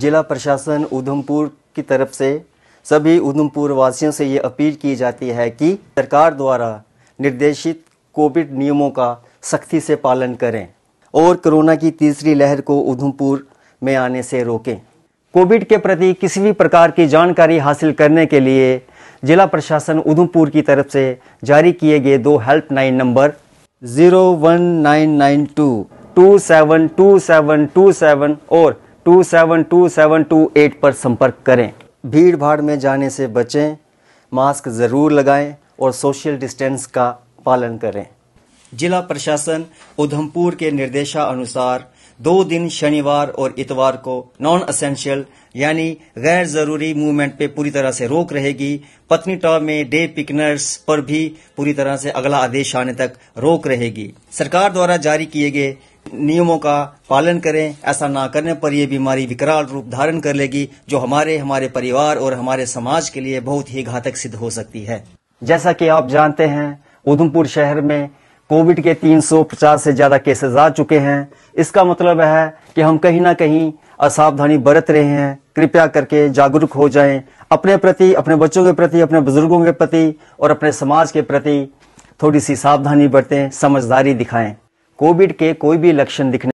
जिला प्रशासन उधमपुर की तरफ से सभी उधमपुर वासियों से ये अपील की जाती है कि सरकार द्वारा निर्देशित कोविड नियमों का सख्ती से पालन करें और कोरोना की तीसरी लहर को उधमपुर में आने से रोकें कोविड के प्रति किसी भी प्रकार की जानकारी हासिल करने के लिए जिला प्रशासन उधमपुर की तरफ से जारी किए गए दो helpline number zero one nine nine two two seven two seven two seven और 272728 पर संपर्क करें भीड़ भाड़ में जाने से बचें मास्क ज़रूर लगाएं और सोशल डिस्टेंस का पालन करें जिला प्रशासन उधमपुर के निर्देशानुसार दो दिन शनिवार और इतवार को नॉन असेंशियल यानी गैर जरूरी मूवमेंट पे पूरी तरह से रोक रहेगी पत्नीटॉप में डे पिकनर्स पर भी पूरी तरह से अगला आदेश आने तक रोक रहेगी सरकार द्वारा जारी किए गए नियमों का पालन करें ऐसा ना करने पर यह बीमारी विकराल रूप धारण कर लेगी जो हमारे हमारे परिवार और हमारे समाज के लिए बहुत ही घातक सिद्ध हो सकती है जैसा कि आप जानते हैं उधमपुर शहर में कोविड के 350 से ज्यादा केसेस आ चुके हैं इसका मतलब है कि हम कहीं ना कहीं असावधानी बरत रहे हैं कृपया करके जागरूक हो जाएं अपने प्रति अपने बच्चों के प्रति अपने बुजुर्गों के प्रति और अपने समाज के प्रति थोड़ी सी सावधानी बरतें समझदारी दिखाएं कोविड के कोई भी लक्षण दिखने